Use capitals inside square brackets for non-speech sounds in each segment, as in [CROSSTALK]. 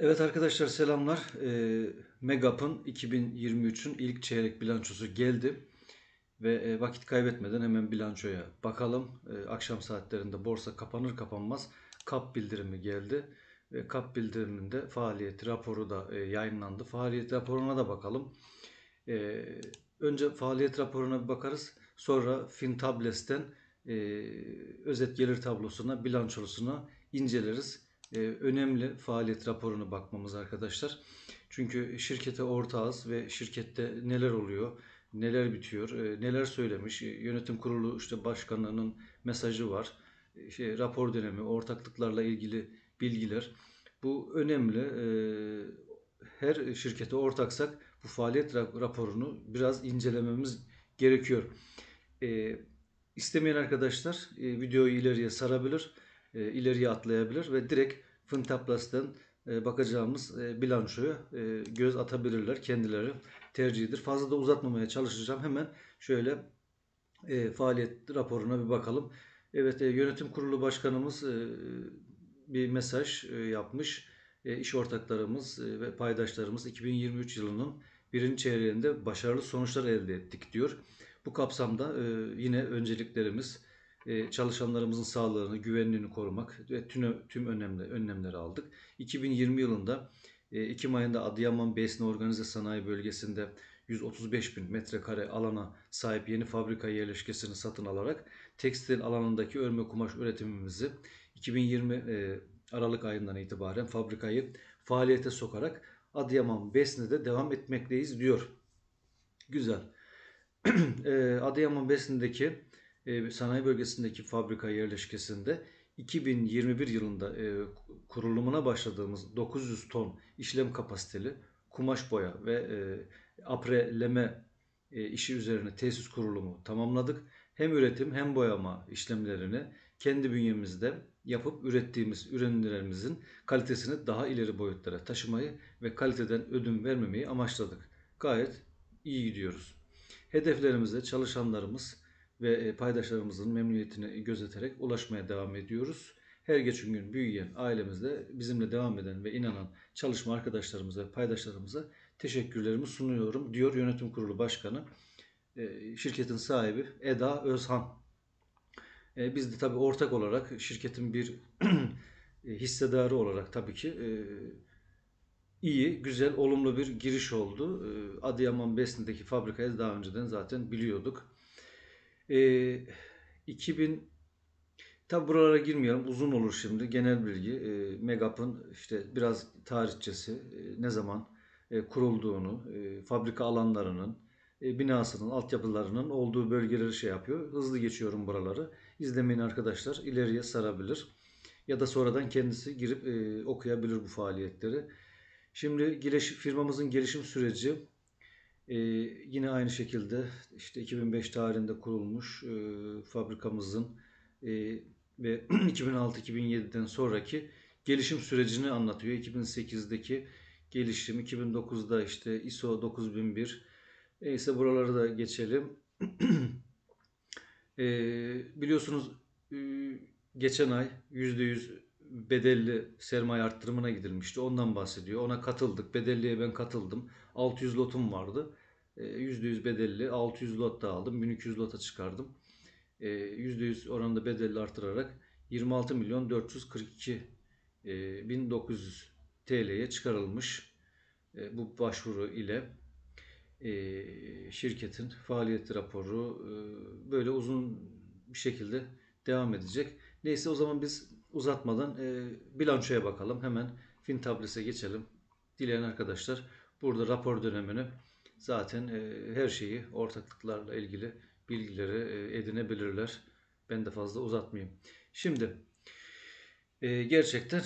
Evet arkadaşlar selamlar. E, Megap'ın 2023'ün ilk çeyrek bilançosu geldi. Ve e, vakit kaybetmeden hemen bilançoya bakalım. E, akşam saatlerinde borsa kapanır kapanmaz kap bildirimi geldi. ve kap bildiriminde faaliyet raporu da e, yayınlandı. Faaliyet raporuna da bakalım. E, önce faaliyet raporuna bir bakarız. Sonra Fintables'ten e, özet gelir tablosuna, bilançosuna inceleriz. Ee, önemli faaliyet raporuna bakmamız arkadaşlar. Çünkü şirkete ortağız ve şirkette neler oluyor, neler bitiyor, e, neler söylemiş, e, yönetim kurulu işte başkanının mesajı var, e, şey, rapor dönemi, ortaklıklarla ilgili bilgiler. Bu önemli. her şirkete ortaksak bu faaliyet raporunu biraz incelememiz gerekiyor. E, istemeyen arkadaşlar videoyu ileriye sarabilir e, ileriye atlayabilir ve direkt Fintaplas'tan e, bakacağımız e, bilançoya e, göz atabilirler. Kendileri tercihidir. Fazla da uzatmamaya çalışacağım. Hemen şöyle e, faaliyet raporuna bir bakalım. Evet yönetim kurulu başkanımız bir mesaj yapmış. İş ortaklarımız ve paydaşlarımız 2023 yılının birinci çeyreğinde başarılı sonuçlar elde ettik diyor. Bu kapsamda yine önceliklerimiz e, çalışanlarımızın sağlığını, güvenliğini korumak ve tüm, tüm önemli, önlemleri aldık. 2020 yılında 2 e, ayında Adıyaman Besne Organize Sanayi Bölgesi'nde 135 bin metrekare alana sahip yeni fabrika yerleşkesini satın alarak tekstil alanındaki örme kumaş üretimimizi 2020 e, Aralık ayından itibaren fabrikayı faaliyete sokarak Adıyaman Besne'de devam etmekteyiz diyor. Güzel. [CLEARS THROAT] Adıyaman Besne'deki e, sanayi bölgesindeki fabrika yerleşkesinde 2021 yılında e, kurulumuna başladığımız 900 ton işlem kapasiteli kumaş boya ve e, apreleme işi üzerine tesis kurulumu tamamladık. Hem üretim hem boyama işlemlerini kendi bünyemizde yapıp ürettiğimiz ürünlerimizin kalitesini daha ileri boyutlara taşımayı ve kaliteden ödün vermemeyi amaçladık. Gayet iyi gidiyoruz. Hedeflerimizde çalışanlarımız ve e, paydaşlarımızın memnuniyetini gözeterek ulaşmaya devam ediyoruz. Her geçen gün büyüyen ailemizde bizimle devam eden ve inanan çalışma arkadaşlarımıza ve paydaşlarımıza teşekkürlerimi sunuyorum diyor yönetim kurulu başkanı e, şirketin sahibi Eda Özhan. E, biz de tabii ortak olarak şirketin bir [CLEARS THROAT] hissedarı olarak tabii ki iyi, güzel, olumlu bir giriş oldu. Adıyaman Besni'deki fabrikayı daha önceden zaten biliyorduk. E, ee, 2000 Tabi buralara girmeyelim. Uzun olur şimdi. Genel bilgi. E, Megap'ın işte biraz tarihçesi e, ne zaman e, kurulduğunu, e, fabrika alanlarının, e, binasının, altyapılarının olduğu bölgeleri şey yapıyor. Hızlı geçiyorum buraları. İzlemeyin arkadaşlar. ileriye sarabilir. Ya da sonradan kendisi girip e, okuyabilir bu faaliyetleri. Şimdi giriş, firmamızın gelişim süreci ee, yine aynı şekilde işte 2005 tarihinde kurulmuş e, fabrikamızın e, ve 2006-2007'den [CLEARS THROAT] sonraki gelişim sürecini anlatıyor. 2008'deki gelişim, 2009'da işte ISO 9001. Neyse buraları da geçelim. [CLEARS THROAT] e, biliyorsunuz e, geçen ay %100 bedelli sermaye arttırımına gidilmişti. Ondan bahsediyor. Ona katıldık. Bedelliye ben katıldım. 600 lotum vardı. %100 ee, bedelli 600 lot da aldım. 1200 lota çıkardım. %100 ee, oranında bedelli artırarak 26 milyon 442 e, bin TL'ye çıkarılmış e, bu başvuru ile e, şirketin faaliyet raporu böyle uzun bir şekilde devam edecek. Neyse o zaman biz uzatmadan bilançoya bakalım. Hemen fin tablese geçelim. Dileyen arkadaşlar burada rapor dönemini zaten e, her şeyi ortaklıklarla ilgili bilgileri e, edinebilirler. Ben de fazla uzatmayayım. Şimdi e, gerçekten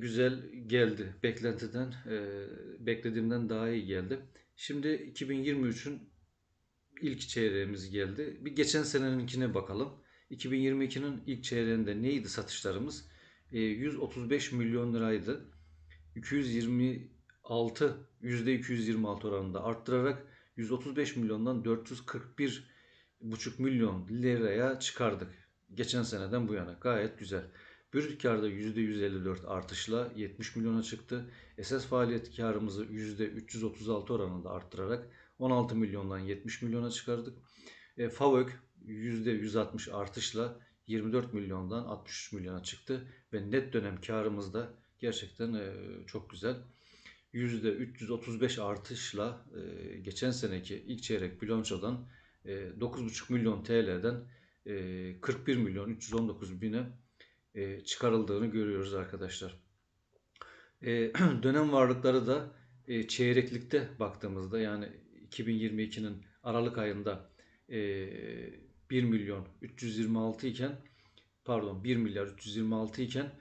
güzel geldi. Beklentiden, e, beklediğimden daha iyi geldi. Şimdi 2023'ün ilk çeyreğimiz geldi. Bir geçen seneninkine bakalım. 2022'nin ilk çeyreğinde neydi satışlarımız? 135 milyon liraydı. 220 6 %226 oranında arttırarak 135 milyondan 441 buçuk milyon liraya çıkardık. Geçen seneden bu yana gayet güzel. Brüt karda %154 artışla 70 milyona çıktı. Esas faaliyet karımızı %336 oranında arttırarak 16 milyondan 70 milyona çıkardık. E, FAVÖK %160 artışla 24 milyondan 63 milyona çıktı ve net dönem karımız da gerçekten e, çok güzel. %335 artışla e, geçen seneki ilk çeyrek bilançodan e, 9,5 milyon TL'den e, 41 milyon 319 bine e, çıkarıldığını görüyoruz arkadaşlar. E, [CLEARS THROAT] dönem varlıkları da e, çeyreklikte baktığımızda yani 2022'nin Aralık ayında e, 1 milyon 326 iken pardon 1 milyar 326 iken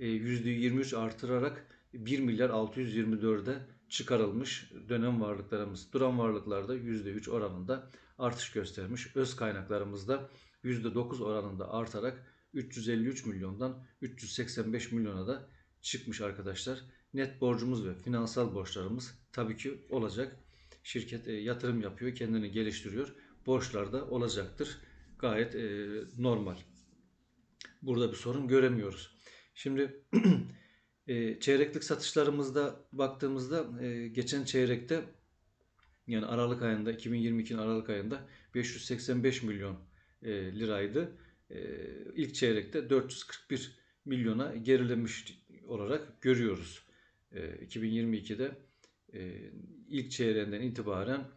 %23 e, artırarak 1 milyar 624'e çıkarılmış dönem varlıklarımız, duran varlıklarda %3 oranında artış göstermiş. Öz kaynaklarımızda %9 oranında artarak 353 milyondan 385 milyona da çıkmış arkadaşlar. Net borcumuz ve finansal borçlarımız tabii ki olacak. Şirket e, yatırım yapıyor, kendini geliştiriyor. Borçlar da olacaktır. Gayet e, normal. Burada bir sorun göremiyoruz. Şimdi [CLEARS THROAT] E, çeyreklik satışlarımızda baktığımızda e, geçen çeyrekte yani Aralık ayında 2022'nin Aralık ayında 585 milyon e, liraydı. E, ilk çeyrekte 441 milyona gerilemiş olarak görüyoruz. E, 2022'de e, ilk çeyreğinden itibaren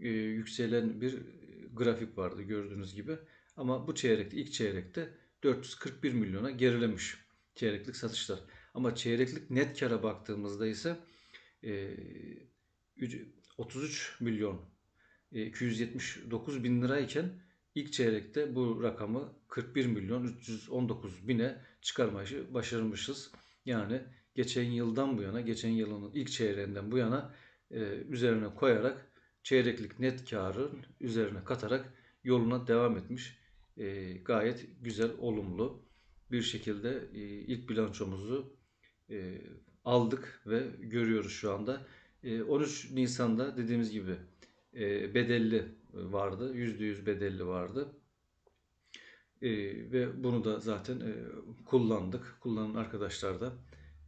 e, yükselen bir grafik vardı gördüğünüz gibi. Ama bu çeyrekte ilk çeyrekte 441 milyona gerilemiş çeyreklik satışlar. Ama çeyreklik net kara baktığımızda ise 33 e, milyon 279 e, bin lirayken ilk çeyrekte bu rakamı 41 milyon 319 bine çıkarmayı başarmışız. Yani geçen yıldan bu yana, geçen yılın ilk çeyreğinden bu yana e, üzerine koyarak çeyreklik net karın üzerine katarak yoluna devam etmiş. gayet güzel, olumlu bir şekilde ilk bilançomuzu e, aldık ve görüyoruz şu anda. E, 13 Nisan'da dediğimiz gibi e, bedelli vardı. %100 bedelli vardı. E, ve bunu da zaten e, kullandık. Kullanan arkadaşlar da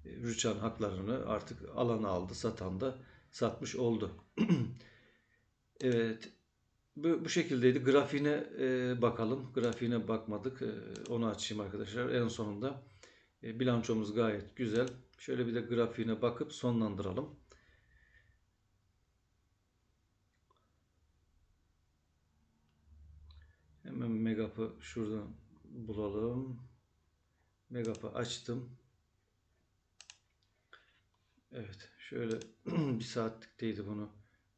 e, rüçhan haklarını artık alan aldı, satan da satmış oldu. [CLEARS THROAT] evet. Bu, bu şekildeydi. Grafiğine e, bakalım. Grafiğine bakmadık. E, onu açayım arkadaşlar. En sonunda e, bilançomuz gayet güzel. Şöyle bir de grafiğine bakıp sonlandıralım. Hemen Megap'ı şuradan bulalım. Megap'ı açtım. Evet. Şöyle [CLEARS THROAT] bir saatlikteydi bunu.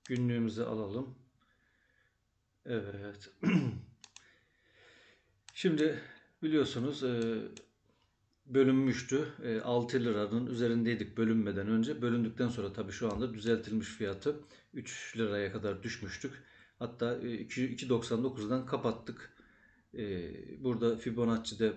Günlüğümüzü alalım. Evet. [CLEARS THROAT] Şimdi biliyorsunuz e, bölünmüştü. 6 e, liranın üzerindeydik bölünmeden önce. Bölündükten sonra tabii şu anda düzeltilmiş fiyatı 3 liraya kadar düşmüştük. Hatta 2.99'dan e, kapattık. E, burada Fibonacci'de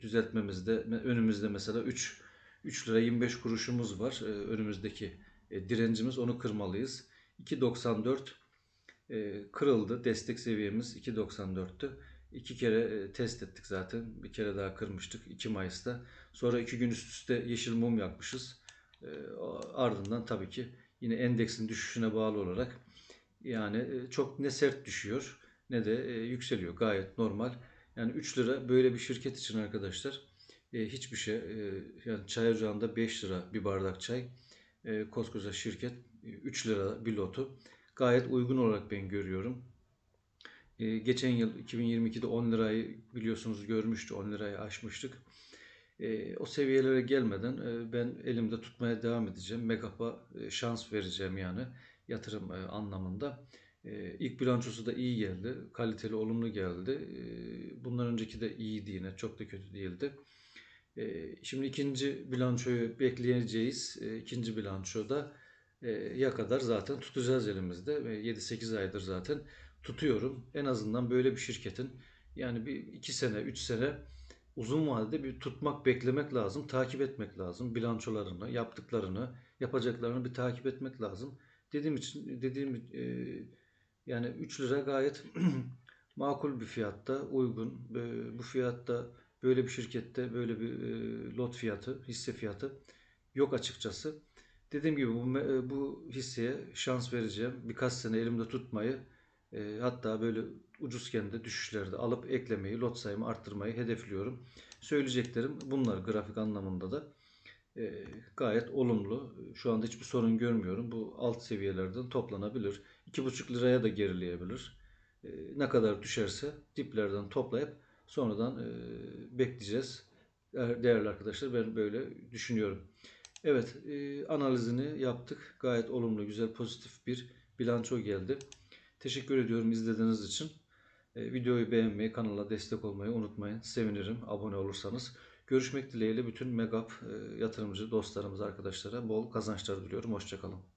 düzeltmemizde önümüzde mesela 3 3 lira 25 kuruşumuz var. Önümüzdeki direncimiz onu kırmalıyız. 2.94 kırıldı. Destek seviyemiz 2.94'tü. İki kere e, test ettik zaten. Bir kere daha kırmıştık 2 Mayıs'ta. Sonra iki gün üst üste yeşil mum yakmışız. E, ardından tabii ki yine endeksin düşüşüne bağlı olarak yani e, çok ne sert düşüyor ne de yükseliyor. Gayet normal. Yani 3 lira böyle bir şirket için arkadaşlar hiçbir şey. Yani çay ocağında 5 lira bir bardak çay. Koskoca şirket 3 lira bir lotu. Gayet uygun olarak ben görüyorum. Ee, geçen yıl 2022'de 10 lirayı biliyorsunuz görmüştü, 10 lirayı aşmıştık. Ee, o seviyelere gelmeden e, ben elimde tutmaya devam edeceğim. Megap'a e, şans vereceğim yani yatırım e, anlamında. Ee, ilk bilançosu da iyi geldi, kaliteli, olumlu geldi. E, bundan önceki de iyiydi yine, çok da kötü değildi. şimdi ikinci bilançoyu bekleyeceğiz. İkinci ikinci bilançoda ya kadar zaten tutacağız elimizde. 7-8 aydır zaten tutuyorum. En azından böyle bir şirketin yani bir iki sene, üç sene uzun vadede bir tutmak, beklemek lazım. Takip etmek lazım. Bilançolarını, yaptıklarını, yapacaklarını bir takip etmek lazım. Dediğim için dediğim e, yani 3 lira gayet [CLEARS THROAT] makul bir fiyatta, uygun. E, bu fiyatta böyle bir şirkette böyle bir e, lot fiyatı, hisse fiyatı yok açıkçası. Dediğim gibi bu, e, bu hisseye şans vereceğim. Birkaç sene elimde tutmayı e, hatta böyle ucuzken de düşüşlerde alıp eklemeyi, lot sayımı arttırmayı hedefliyorum. Söyleyeceklerim bunlar grafik anlamında da e, gayet olumlu. Şu anda hiçbir sorun görmüyorum. Bu alt seviyelerden toplanabilir. 2,5 liraya da gerileyebilir. E, ne kadar düşerse diplerden toplayıp sonradan e, bekleyeceğiz. Değerli arkadaşlar ben böyle düşünüyorum. Evet e, analizini yaptık. Gayet olumlu, güzel, pozitif bir bilanço geldi. Teşekkür ediyorum izlediğiniz için. Ee, videoyu beğenmeyi, kanala destek olmayı unutmayın. Sevinirim abone olursanız. Görüşmek dileğiyle bütün Megap e, yatırımcı dostlarımız, arkadaşlara bol kazançlar diliyorum. Hoşçakalın.